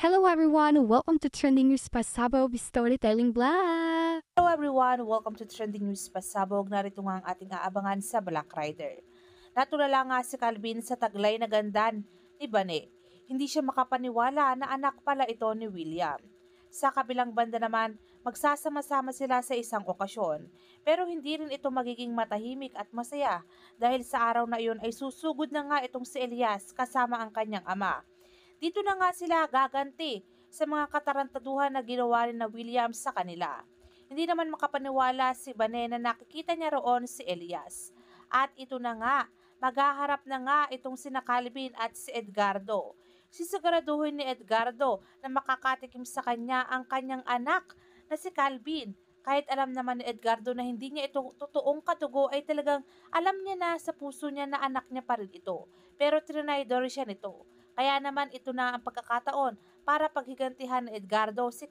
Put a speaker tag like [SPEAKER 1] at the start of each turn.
[SPEAKER 1] Hello everyone! Welcome to Trending News Pasabog Storytelling Black!
[SPEAKER 2] Hello everyone! Welcome to Trending News Pasabog. Narito nga ang ating aabangan sa Black Rider. Natulala nga si Calvin sa taglay na gandan ni Bane. Hindi siya makapaniwala na anak pala ito ni William. Sa kabilang banda naman, magsasama-sama sila sa isang okasyon. Pero hindi rin ito magiging matahimik at masaya dahil sa araw na iyon ay susugod na nga itong si Elias kasama ang kanyang ama dito na nga sila gaganti sa mga katarantaduhan na ginawa ni na William sa kanila. Hindi naman makapaniwala si Bane na nakikita niya roon si Elias. At ito na nga, maghaharap na nga itong si Calvin at si Edgardo. Sisiguraduhin ni Edgardo na makakatikim sa kanya ang kanyang anak na si Calvin kahit alam naman ni Edgardo na hindi niya ito totoong katugo ay talagang alam niya na sa puso niya na anak niya pa rin ito. Pero trinay siya nito. Kaya naman ito na ang pagkakataon para paghigantihan ni Edgardo si